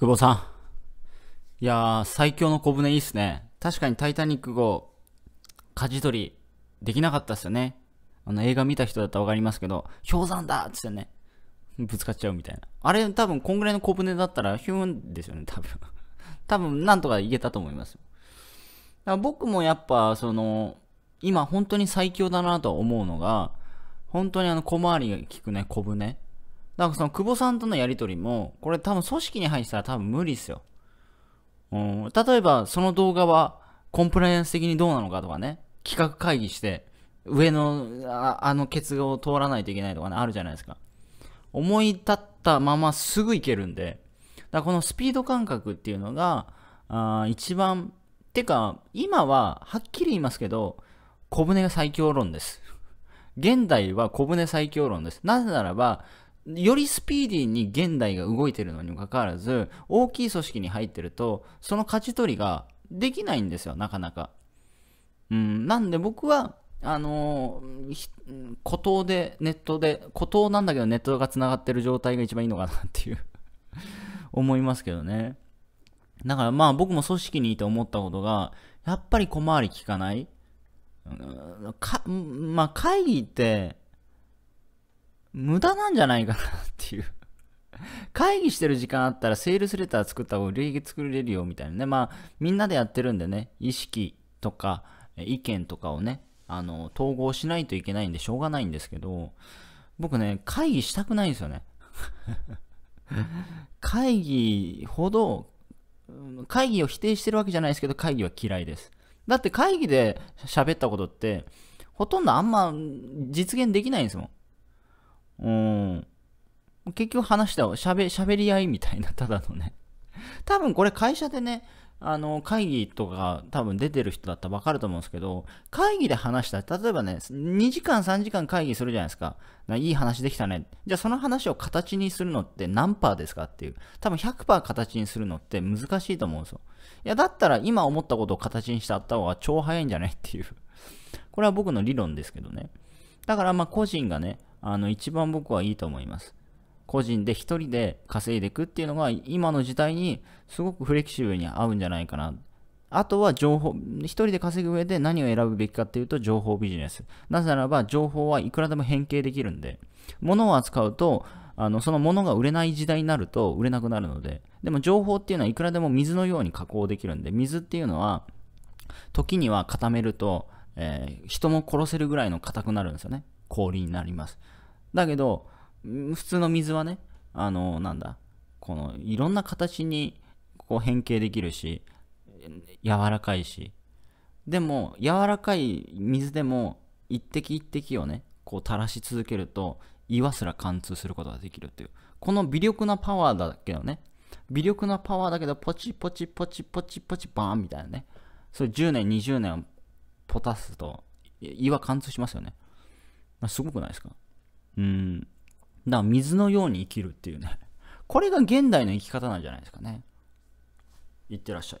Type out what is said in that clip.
久保さん。いやー、最強の小舟いいっすね。確かにタイタニック号、舵取り、できなかったっすよね。あの、映画見た人だったらわかりますけど、氷山だっつってね、ぶつかっちゃうみたいな。あれ、多分、こんぐらいの小舟だったら、ヒューンですよね、多分。多分、なんとかいけたと思います。だから僕もやっぱ、その、今、本当に最強だなと思うのが、本当にあの、小回りが利くね、小舟。かその久保さんとのやりとりも、これ多分組織に入ってたら多分無理っすよ。うん、例えばその動画はコンプライアンス的にどうなのかとかね、企画会議して、上のああの結合を通らないといけないとかね、あるじゃないですか。思い立ったまますぐ行けるんで、だこのスピード感覚っていうのが、あ一番、てか、今ははっきり言いますけど、小舟が最強論です。現代は小舟最強論です。なぜならば、よりスピーディーに現代が動いてるのにもかかわらず、大きい組織に入ってると、その勝ち取りができないんですよ、なかなか。うん、なんで僕は、あのー、孤島で、ネットで、孤島なんだけどネットが繋がってる状態が一番いいのかなっていう思いますけどね。だからまあ僕も組織にいて思ったことが、やっぱり小回り効かない。うん、か、まあ会議って、無駄なんじゃないかなっていう会議してる時間あったらセールスレター作った方が売り上げ作れるよみたいなね。まあ、みんなでやってるんでね、意識とか意見とかをね、あの、統合しないといけないんでしょうがないんですけど、僕ね、会議したくないんですよね。会議ほど、会議を否定してるわけじゃないですけど、会議は嫌いです。だって会議で喋ったことって、ほとんどあんま実現できないんですもん。うん。結局話したしゃべ、しゃべり合いみたいな、ただのね。多分これ会社でね、あの、会議とか多分出てる人だったらわかると思うんですけど、会議で話した、例えばね、2時間3時間会議するじゃないですか。いい話できたね。じゃあその話を形にするのって何パーですかっていう。多分100%形にするのって難しいと思うんですよ。いや、だったら今思ったことを形にしてあった方が超早いんじゃないっていう。これは僕の理論ですけどね。だからまあ個人がね、あの、一番僕はいいと思います。個人で一人で稼いでいくっていうのが、今の時代にすごくフレキシブルに合うんじゃないかな。あとは情報、一人で稼ぐ上で何を選ぶべきかっていうと情報ビジネス。なぜならば情報はいくらでも変形できるんで、物を扱うと、あのその物が売れない時代になると売れなくなるので、でも情報っていうのはいくらでも水のように加工できるんで、水っていうのは時には固めると、えー、人も殺せるぐらいの硬くなるんですよね。氷になります。だけど、普通の水はね、あの、なんだ、この、いろんな形にこう変形できるし、柔らかいし、でも、柔らかい水でも、一滴一滴をね、こう垂らし続けると、岩すら貫通することができるという。この微力なパワーだけどね、微力なパワーだけど、ポチポチポチポチポチバーンみたいなね、それ10年、20年をポタすと、岩貫通しますよね。すごくないですかうん。だから水のように生きるっていうね。これが現代の生き方なんじゃないですかね。いってらっしゃい。